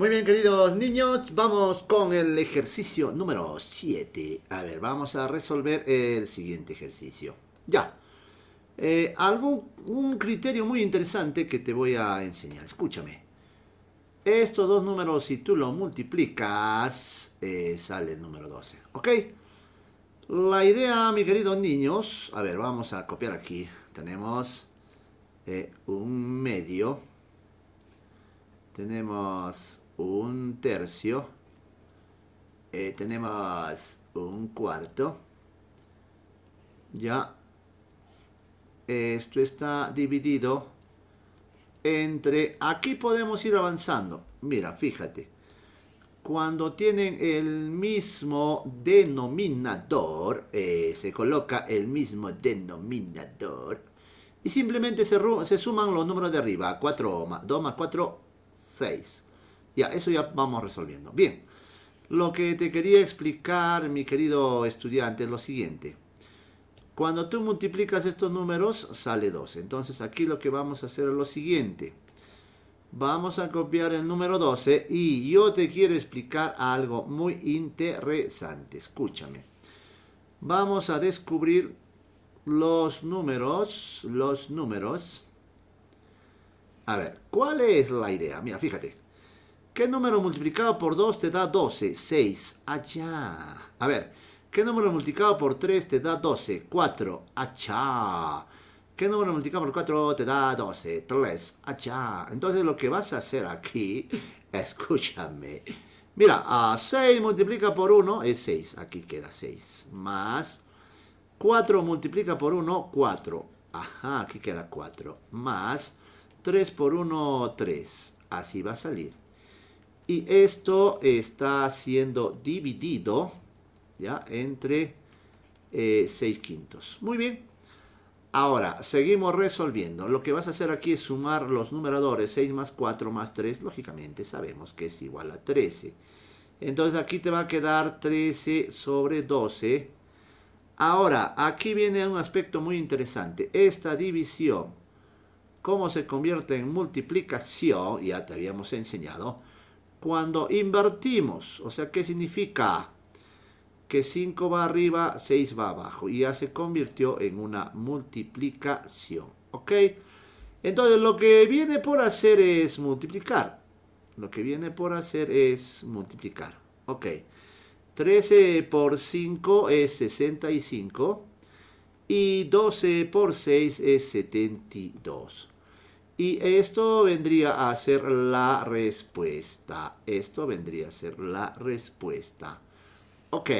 Muy bien, queridos niños, vamos con el ejercicio número 7. A ver, vamos a resolver el siguiente ejercicio. Ya. Eh, un criterio muy interesante que te voy a enseñar. Escúchame. Estos dos números, si tú los multiplicas, eh, sale el número 12. ¿Ok? La idea, mis queridos niños... A ver, vamos a copiar aquí. Tenemos eh, un medio tenemos un tercio, eh, tenemos un cuarto, ya esto está dividido entre, aquí podemos ir avanzando, mira, fíjate, cuando tienen el mismo denominador, eh, se coloca el mismo denominador, y simplemente se, suman los números de arriba, 4 2 más 4, ya, eso ya vamos resolviendo. Bien, lo que te quería explicar, mi querido estudiante, es lo siguiente. Cuando tú multiplicas estos números, sale 12 Entonces aquí lo que vamos a hacer es lo siguiente. Vamos a copiar el número 12 y yo te quiero explicar algo muy interesante. Escúchame. Vamos a descubrir los números, los números a ver, ¿cuál es la idea? Mira, fíjate. ¿Qué número multiplicado por 2 te da 12? 6. ¡Achá! A ver, ¿qué número multiplicado por 3 te da 12? 4. ¡Achá! ¿Qué número multiplicado por 4 te da 12? 3. ¡Achá! Entonces lo que vas a hacer aquí, escúchame. Mira, a 6 multiplica por 1 es 6. Aquí queda 6. Más 4 multiplica por 1, 4. Ajá, aquí queda 4. Más 3 por 1, 3. Así va a salir. Y esto está siendo dividido ya entre 6 eh, quintos. Muy bien. Ahora, seguimos resolviendo. Lo que vas a hacer aquí es sumar los numeradores. 6 más 4 más 3, lógicamente sabemos que es igual a 13. Entonces aquí te va a quedar 13 sobre 12. Ahora, aquí viene un aspecto muy interesante. Esta división cómo se convierte en multiplicación, ya te habíamos enseñado, cuando invertimos. O sea, ¿qué significa? Que 5 va arriba, 6 va abajo. Y ya se convirtió en una multiplicación. ¿Ok? Entonces, lo que viene por hacer es multiplicar. Lo que viene por hacer es multiplicar. Ok. 13 por 5 es 65 y 12 por 6 es 72. Y esto vendría a ser la respuesta. Esto vendría a ser la respuesta. Ok.